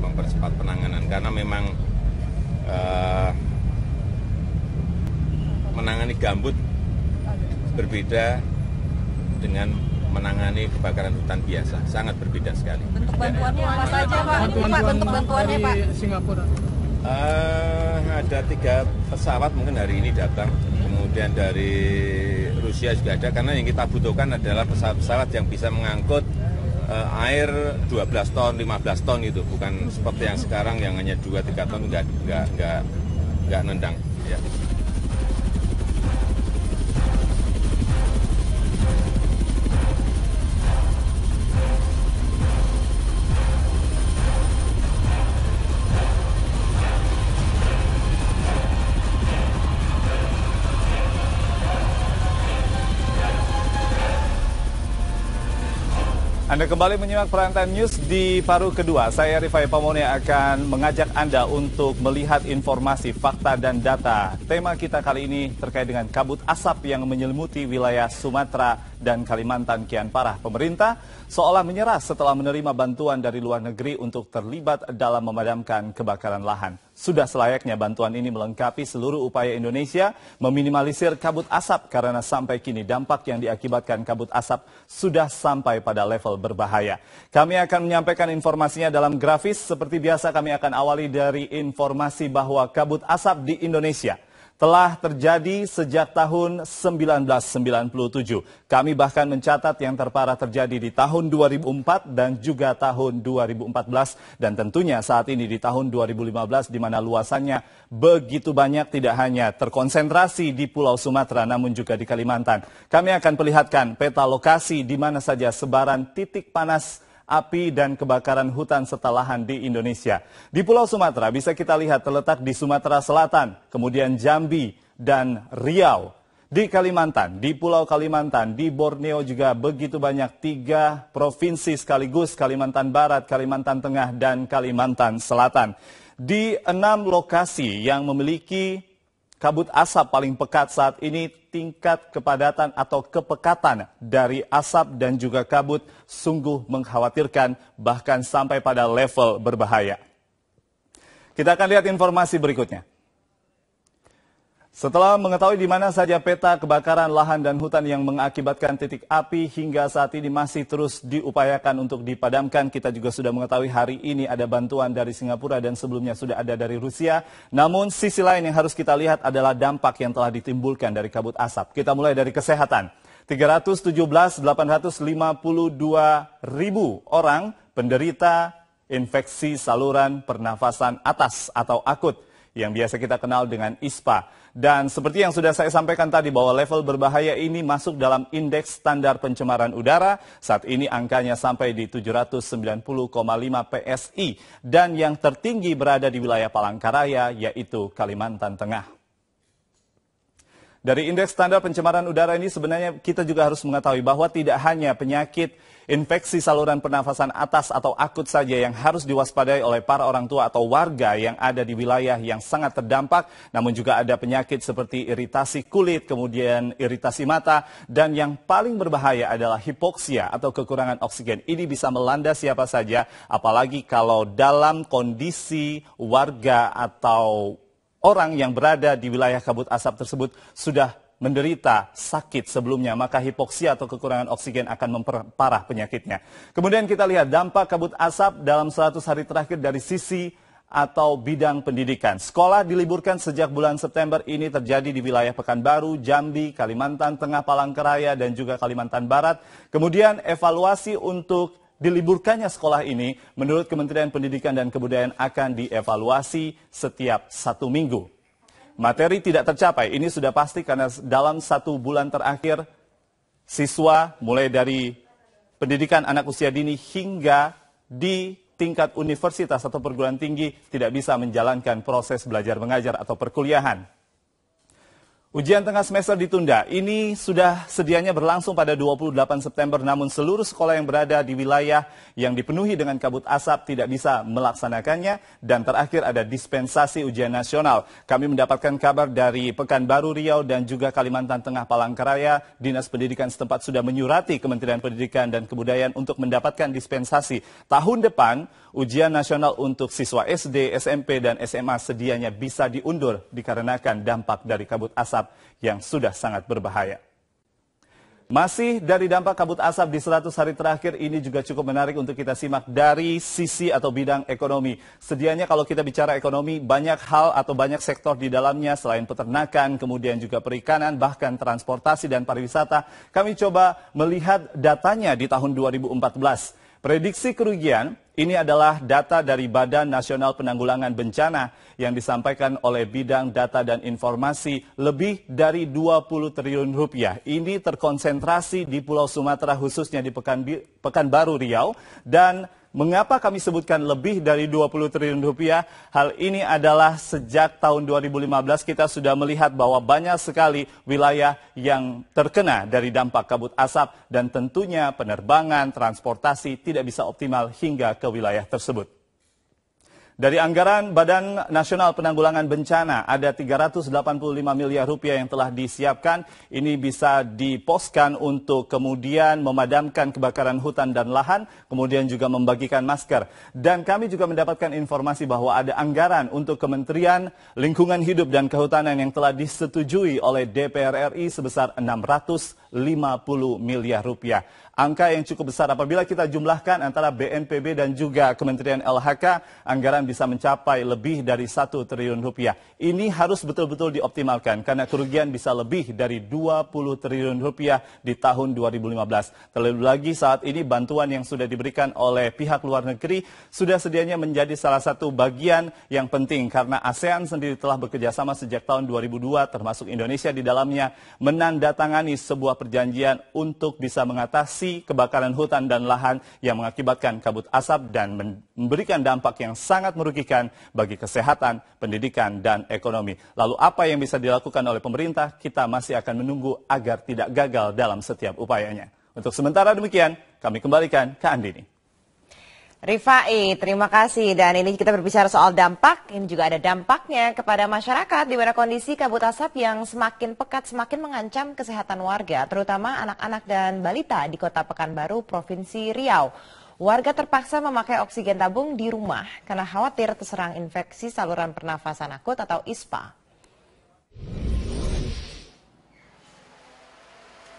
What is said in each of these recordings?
mempercepat penanganan karena memang uh, menangani gambut berbeda dengan menangani kebakaran hutan biasa sangat berbeda sekali. Bentuk bantuannya apa saja Pak? Bantuan, Pak bentuk bantuannya Pak? Singapura. Uh, ada tiga pesawat mungkin hari ini datang, kemudian dari Rusia juga ada karena yang kita butuhkan adalah pesawat-pesawat yang bisa mengangkut uh, air 12 ton, 15 ton itu bukan seperti yang sekarang yang hanya 2 3 ton nggak nggak nggak nggak nendang ya. Anda kembali menyimak Prime News di paruh kedua. Saya Rifai Pamone akan mengajak Anda untuk melihat informasi, fakta, dan data. Tema kita kali ini terkait dengan kabut asap yang menyelimuti wilayah Sumatera dan Kalimantan kian parah. Pemerintah seolah menyerah setelah menerima bantuan dari luar negeri untuk terlibat dalam memadamkan kebakaran lahan. Sudah selayaknya bantuan ini melengkapi seluruh upaya Indonesia meminimalisir kabut asap karena sampai kini dampak yang diakibatkan kabut asap sudah sampai pada level berbahaya. Kami akan menyampaikan informasinya dalam grafis. Seperti biasa kami akan awali dari informasi bahwa kabut asap di Indonesia telah terjadi sejak tahun 1997. Kami bahkan mencatat yang terparah terjadi di tahun 2004 dan juga tahun 2014 dan tentunya saat ini di tahun 2015 di mana luasannya begitu banyak tidak hanya terkonsentrasi di Pulau Sumatera namun juga di Kalimantan. Kami akan perlihatkan peta lokasi di mana saja sebaran titik panas api dan kebakaran hutan serta lahan di Indonesia. Di Pulau Sumatera bisa kita lihat terletak di Sumatera Selatan, kemudian Jambi dan Riau. Di Kalimantan, di Pulau Kalimantan, di Borneo juga begitu banyak tiga provinsi sekaligus Kalimantan Barat, Kalimantan Tengah, dan Kalimantan Selatan. Di enam lokasi yang memiliki Kabut asap paling pekat saat ini tingkat kepadatan atau kepekatan dari asap dan juga kabut sungguh mengkhawatirkan bahkan sampai pada level berbahaya. Kita akan lihat informasi berikutnya. Setelah mengetahui di mana saja peta kebakaran lahan dan hutan yang mengakibatkan titik api hingga saat ini masih terus diupayakan untuk dipadamkan, kita juga sudah mengetahui hari ini ada bantuan dari Singapura dan sebelumnya sudah ada dari Rusia. Namun sisi lain yang harus kita lihat adalah dampak yang telah ditimbulkan dari kabut asap. Kita mulai dari kesehatan. 317.852 ribu orang penderita infeksi saluran pernafasan atas atau akut yang biasa kita kenal dengan ISPA. Dan seperti yang sudah saya sampaikan tadi bahwa level berbahaya ini masuk dalam indeks standar pencemaran udara. Saat ini angkanya sampai di 790,5 PSI dan yang tertinggi berada di wilayah Palangkaraya yaitu Kalimantan Tengah. Dari indeks standar pencemaran udara ini sebenarnya kita juga harus mengetahui bahwa tidak hanya penyakit infeksi saluran pernafasan atas atau akut saja yang harus diwaspadai oleh para orang tua atau warga yang ada di wilayah yang sangat terdampak, namun juga ada penyakit seperti iritasi kulit, kemudian iritasi mata, dan yang paling berbahaya adalah hipoksia atau kekurangan oksigen. Ini bisa melanda siapa saja, apalagi kalau dalam kondisi warga atau orang yang berada di wilayah kabut asap tersebut sudah menderita sakit sebelumnya, maka hipoksia atau kekurangan oksigen akan memperparah penyakitnya. Kemudian kita lihat dampak kabut asap dalam 100 hari terakhir dari sisi atau bidang pendidikan. Sekolah diliburkan sejak bulan September ini terjadi di wilayah Pekanbaru, Jambi, Kalimantan Tengah, Palangkaraya, dan juga Kalimantan Barat. Kemudian evaluasi untuk Diliburkannya sekolah ini, menurut Kementerian Pendidikan dan Kebudayaan akan dievaluasi setiap satu minggu. Materi tidak tercapai, ini sudah pasti karena dalam satu bulan terakhir, siswa mulai dari pendidikan anak usia dini hingga di tingkat universitas atau perguruan tinggi tidak bisa menjalankan proses belajar mengajar atau perkuliahan. Ujian tengah semester ditunda. Ini sudah sedianya berlangsung pada 28 September, namun seluruh sekolah yang berada di wilayah yang dipenuhi dengan kabut asap tidak bisa melaksanakannya. Dan terakhir ada dispensasi ujian nasional. Kami mendapatkan kabar dari Pekanbaru Riau dan juga Kalimantan Tengah Palangkaraya. Dinas Pendidikan setempat sudah menyurati Kementerian Pendidikan dan Kebudayaan untuk mendapatkan dispensasi. Tahun depan, ujian nasional untuk siswa SD, SMP, dan SMA sedianya bisa diundur dikarenakan dampak dari kabut asap asap yang sudah sangat berbahaya. Masih dari dampak kabut asap di 100 hari terakhir ini juga cukup menarik untuk kita simak dari sisi atau bidang ekonomi. Sedianya kalau kita bicara ekonomi, banyak hal atau banyak sektor di dalamnya selain peternakan, kemudian juga perikanan, bahkan transportasi dan pariwisata. Kami coba melihat datanya di tahun 2014. Prediksi kerugian ini adalah data dari Badan Nasional Penanggulangan Bencana yang disampaikan oleh Bidang Data dan Informasi lebih dari 20 triliun rupiah. Ini terkonsentrasi di Pulau Sumatera khususnya di Pekan, Pekanbaru Riau dan Mengapa kami sebutkan lebih dari 20 triliun rupiah? Hal ini adalah sejak tahun 2015 kita sudah melihat bahwa banyak sekali wilayah yang terkena dari dampak kabut asap dan tentunya penerbangan, transportasi tidak bisa optimal hingga ke wilayah tersebut. Dari anggaran Badan Nasional Penanggulangan Bencana ada 385 miliar rupiah yang telah disiapkan. Ini bisa diposkan untuk kemudian memadamkan kebakaran hutan dan lahan, kemudian juga membagikan masker. Dan kami juga mendapatkan informasi bahwa ada anggaran untuk Kementerian Lingkungan Hidup dan Kehutanan yang telah disetujui oleh DPR RI sebesar 650 miliar rupiah angka yang cukup besar. Apabila kita jumlahkan antara BNPB dan juga Kementerian LHK, anggaran bisa mencapai lebih dari satu triliun rupiah. Ini harus betul-betul dioptimalkan karena kerugian bisa lebih dari 20 triliun rupiah di tahun 2015. Terlebih lagi saat ini bantuan yang sudah diberikan oleh pihak luar negeri sudah sedianya menjadi salah satu bagian yang penting karena ASEAN sendiri telah bekerjasama sejak tahun 2002 termasuk Indonesia di dalamnya menandatangani sebuah perjanjian untuk bisa mengatasi potensi kebakaran hutan dan lahan yang mengakibatkan kabut asap dan memberikan dampak yang sangat merugikan bagi kesehatan, pendidikan, dan ekonomi. Lalu apa yang bisa dilakukan oleh pemerintah? Kita masih akan menunggu agar tidak gagal dalam setiap upayanya. Untuk sementara demikian, kami kembalikan ke Andini. Rifai, terima kasih. Dan ini kita berbicara soal dampak, ini juga ada dampaknya kepada masyarakat di mana kondisi kabut asap yang semakin pekat semakin mengancam kesehatan warga, terutama anak-anak dan balita di Kota Pekanbaru, Provinsi Riau. Warga terpaksa memakai oksigen tabung di rumah karena khawatir terserang infeksi saluran pernafasan akut atau ISPA.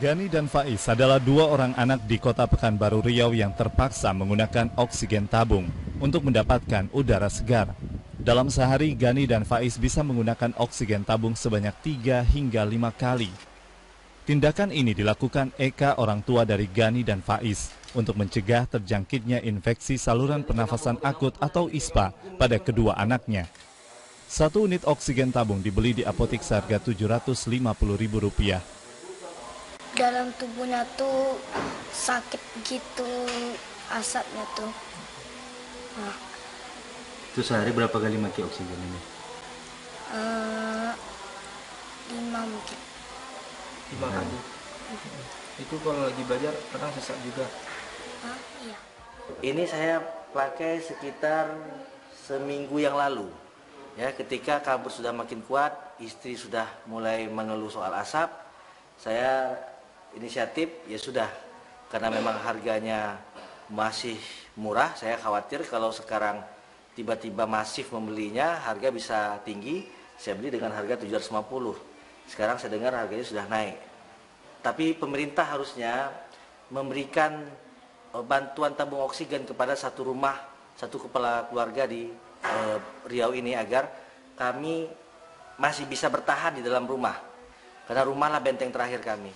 Gani dan Faiz adalah dua orang anak di kota Pekanbaru Riau yang terpaksa menggunakan oksigen tabung untuk mendapatkan udara segar. Dalam sehari, Gani dan Faiz bisa menggunakan oksigen tabung sebanyak tiga hingga lima kali. Tindakan ini dilakukan Eka orang tua dari Gani dan Faiz untuk mencegah terjangkitnya infeksi saluran pernafasan akut atau ISPA pada kedua anaknya. Satu unit oksigen tabung dibeli di apotik seharga Rp750.000 dalam tubuhnya tuh sakit gitu asapnya tuh. Nah. Itu sehari berapa kali maki oksigen ini? Uh, lima mungkin. Lima kali. Hmm. Itu kalau lagi belajar kadang sesak juga. Hah? Iya. Ini saya pakai sekitar seminggu yang lalu. Ya, ketika kabut sudah makin kuat, istri sudah mulai mengeluh soal asap, saya inisiatif ya sudah karena memang harganya masih murah saya khawatir kalau sekarang tiba-tiba masif membelinya harga bisa tinggi saya beli dengan harga 750 sekarang saya dengar harganya sudah naik tapi pemerintah harusnya memberikan eh, bantuan tabung oksigen kepada satu rumah satu kepala keluarga di eh, Riau ini agar kami masih bisa bertahan di dalam rumah karena rumahlah benteng terakhir kami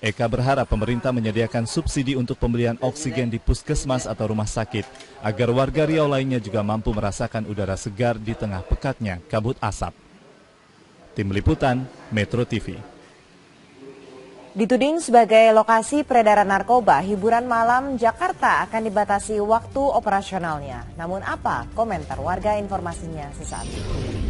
Eka berharap pemerintah menyediakan subsidi untuk pembelian oksigen di puskesmas atau rumah sakit, agar warga Riau lainnya juga mampu merasakan udara segar di tengah pekatnya kabut asap. Tim Liputan, Metro TV. Dituding sebagai lokasi peredaran narkoba, hiburan malam Jakarta akan dibatasi waktu operasionalnya. Namun apa komentar warga informasinya sesaat ini?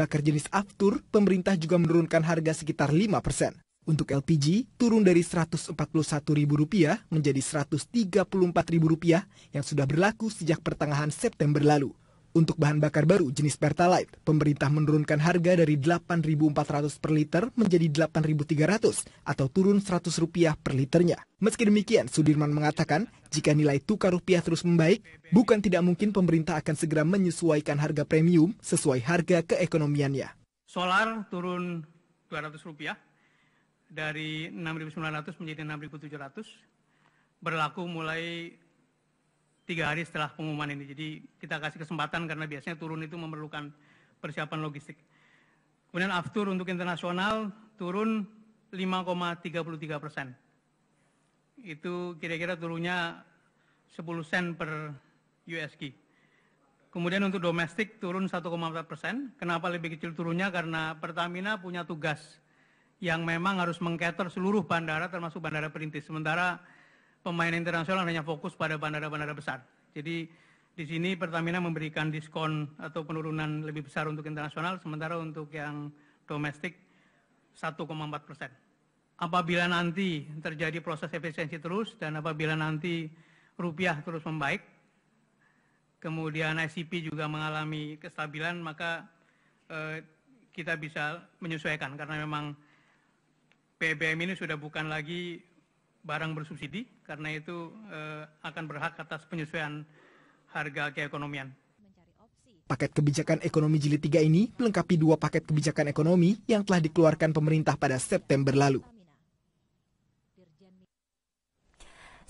bakar jenis aftur, pemerintah juga menurunkan harga sekitar 5 persen. Untuk LPG, turun dari Rp141.000 menjadi Rp134.000 yang sudah berlaku sejak pertengahan September lalu. Untuk bahan bakar baru jenis Pertalite, pemerintah menurunkan harga dari 8.400 per liter menjadi 8.300 atau turun Rp100 per liternya. Meski demikian, Sudirman mengatakan jika nilai tukar rupiah terus membaik, bukan tidak mungkin pemerintah akan segera menyesuaikan harga premium sesuai harga keekonomiannya. Solar turun Rp200 dari 6.900 menjadi 6.700, berlaku mulai tiga hari setelah pengumuman ini. Jadi kita kasih kesempatan karena biasanya turun itu memerlukan persiapan logistik. Kemudian aftur untuk internasional turun 5,33 persen. Itu kira-kira turunnya 10 sen per USG. Kemudian untuk domestik turun 1,4 persen. Kenapa lebih kecil turunnya? Karena Pertamina punya tugas yang memang harus mengkater seluruh bandara termasuk bandara perintis. Sementara pemain internasional hanya fokus pada bandara-bandara besar. Jadi di sini Pertamina memberikan diskon atau penurunan lebih besar untuk internasional, sementara untuk yang domestik 1,4 persen. Apabila nanti terjadi proses efisiensi terus dan apabila nanti rupiah terus membaik, kemudian ICP juga mengalami kestabilan, maka eh, kita bisa menyesuaikan karena memang PBM ini sudah bukan lagi barang bersubsidi karena itu eh, akan berhak atas penyesuaian harga keekonomian. Paket kebijakan ekonomi jilid 3 ini melengkapi dua paket kebijakan ekonomi yang telah dikeluarkan pemerintah pada September lalu.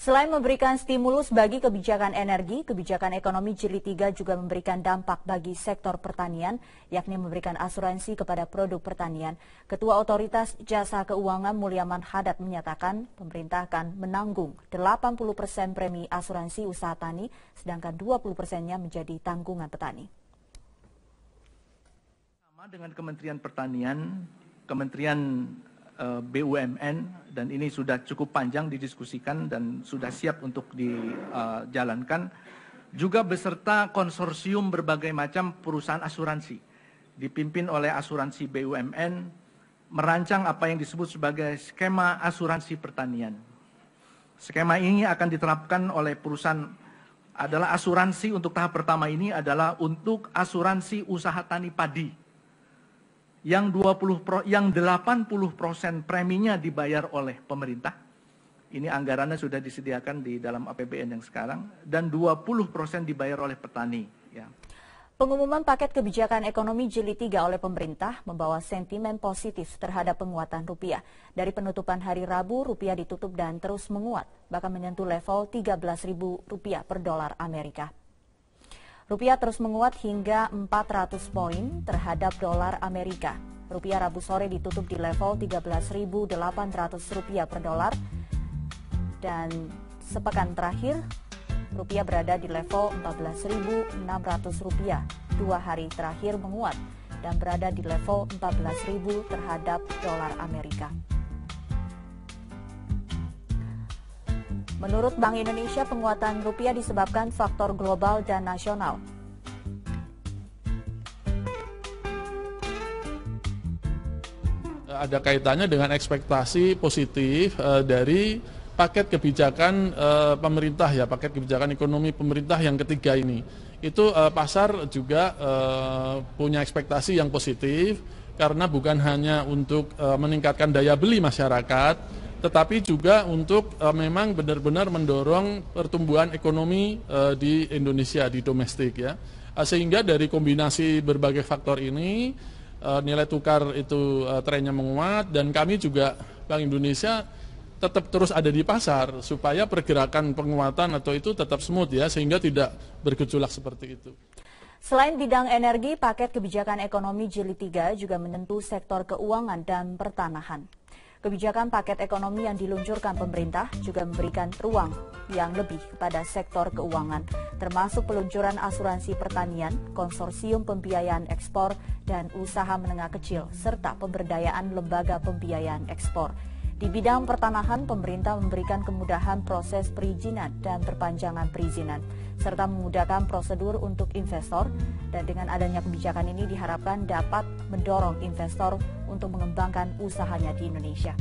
Selain memberikan stimulus bagi kebijakan energi, kebijakan ekonomi jilid 3 juga memberikan dampak bagi sektor pertanian, yakni memberikan asuransi kepada produk pertanian. Ketua Otoritas Jasa Keuangan Mulyaman Hadat menyatakan pemerintah akan menanggung 80 persen premi asuransi usaha tani, sedangkan 20 persennya menjadi tanggungan petani. Sama dengan Kementerian Pertanian, Kementerian Eh, BUMN dan ini sudah cukup panjang didiskusikan dan sudah siap untuk dijalankan. Juga beserta konsorsium berbagai macam perusahaan asuransi dipimpin oleh asuransi BUMN merancang apa yang disebut sebagai skema asuransi pertanian. Skema ini akan diterapkan oleh perusahaan adalah asuransi untuk tahap pertama ini adalah untuk asuransi usaha tani padi yang 20 pro, yang 80 persen preminya dibayar oleh pemerintah. Ini anggarannya sudah disediakan di dalam APBN yang sekarang dan 20 persen dibayar oleh petani. Ya. Pengumuman paket kebijakan ekonomi jeli 3 oleh pemerintah membawa sentimen positif terhadap penguatan rupiah. Dari penutupan hari Rabu, rupiah ditutup dan terus menguat, bahkan menyentuh level 13.000 rupiah per dolar Amerika. Rupiah terus menguat hingga 400 poin terhadap dolar Amerika. Rupiah Rabu sore ditutup di level 13.800 rupiah per dolar dan sepekan terakhir rupiah berada di level 14.600 rupiah dua hari terakhir menguat dan berada di level 14.000 terhadap dolar Amerika. Menurut Bank Indonesia, penguatan rupiah disebabkan faktor global dan nasional. Ada kaitannya dengan ekspektasi positif uh, dari paket kebijakan uh, pemerintah ya, paket kebijakan ekonomi pemerintah yang ketiga ini. Itu uh, pasar juga punya ekspektasi yang positif karena bukan hanya untuk meningkatkan daya beli masyarakat, tetapi juga untuk uh, memang benar-benar mendorong pertumbuhan ekonomi uh, di Indonesia di domestik ya. Uh, sehingga dari kombinasi berbagai faktor ini uh, nilai tukar itu uh, trennya menguat dan kami juga Bank Indonesia tetap terus ada di pasar supaya pergerakan penguatan atau itu tetap smooth ya sehingga tidak bergejolak seperti itu. Selain bidang energi, paket kebijakan ekonomi jilid 3 juga menentu sektor keuangan dan pertanahan. Kebijakan paket ekonomi yang diluncurkan pemerintah juga memberikan ruang yang lebih kepada sektor keuangan, termasuk peluncuran asuransi pertanian, konsorsium pembiayaan ekspor, dan usaha menengah kecil, serta pemberdayaan lembaga pembiayaan ekspor. Di bidang pertanahan, pemerintah memberikan kemudahan proses perizinan dan perpanjangan perizinan, serta memudahkan prosedur untuk investor. Dan dengan adanya kebijakan ini diharapkan dapat mendorong investor untuk mengembangkan usahanya di Indonesia.